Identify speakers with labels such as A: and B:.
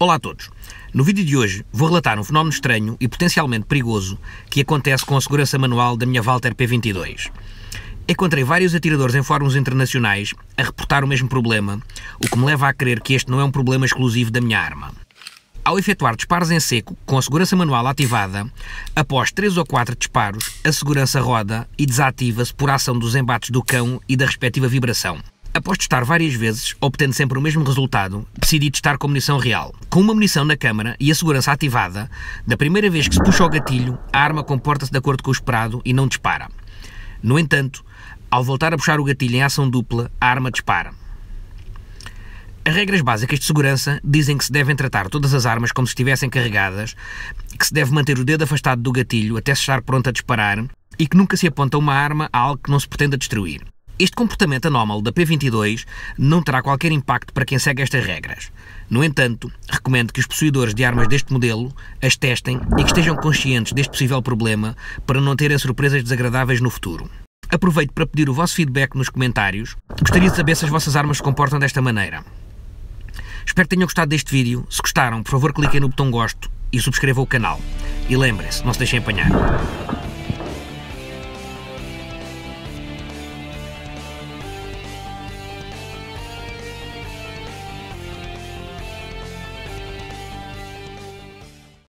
A: Olá a todos. No vídeo de hoje vou relatar um fenómeno estranho e potencialmente perigoso que acontece com a segurança manual da minha Walter P22. Encontrei vários atiradores em fóruns internacionais a reportar o mesmo problema, o que me leva a crer que este não é um problema exclusivo da minha arma. Ao efetuar disparos em seco, com a segurança manual ativada, após 3 ou 4 disparos, a segurança roda e desativa-se por ação dos embates do cão e da respectiva vibração. Após testar várias vezes, obtendo sempre o mesmo resultado, decidi testar com munição real. Com uma munição na câmara e a segurança ativada, da primeira vez que se puxa o gatilho, a arma comporta-se de acordo com o esperado e não dispara. No entanto, ao voltar a puxar o gatilho em ação dupla, a arma dispara. As regras básicas de segurança dizem que se devem tratar todas as armas como se estivessem carregadas, que se deve manter o dedo afastado do gatilho até se estar pronto a disparar e que nunca se aponta uma arma a algo que não se pretenda destruir. Este comportamento anómalo da P22 não terá qualquer impacto para quem segue estas regras. No entanto, recomendo que os possuidores de armas deste modelo as testem e que estejam conscientes deste possível problema para não terem surpresas desagradáveis no futuro. Aproveito para pedir o vosso feedback nos comentários. Gostaria de saber se as vossas armas se comportam desta maneira. Espero que tenham gostado deste vídeo. Se gostaram, por favor cliquem no botão gosto e subscrevam o canal. E lembrem-se, não se deixem apanhar.